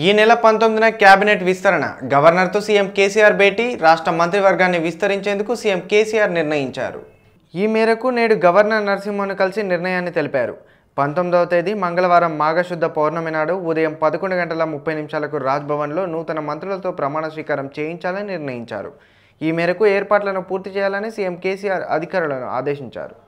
ఈ నెల పంతొమ్మిదిన కేబినెట్ విస్తరణ గవర్నర్తో సీఎం కేసీఆర్ భేటీ రాష్ట్ర మంత్రివర్గాన్ని విస్తరించేందుకు సీఎం కేసీఆర్ నిర్ణయించారు ఈ మేరకు నేడు గవర్నర్ నరసింహను కలిసి నిర్ణయాన్ని తెలిపారు పంతొమ్మిదవ తేదీ మంగళవారం మాఘశుద్ధ పౌర్ణమి నాడు ఉదయం పదకొండు గంటల ముప్పై నిమిషాలకు రాజ్భవన్లో నూతన మంత్రులతో ప్రమాణ స్వీకారం చేయించాలని నిర్ణయించారు ఈ మేరకు ఏర్పాట్లను పూర్తి చేయాలని సీఎం కేసీఆర్ అధికారులను ఆదేశించారు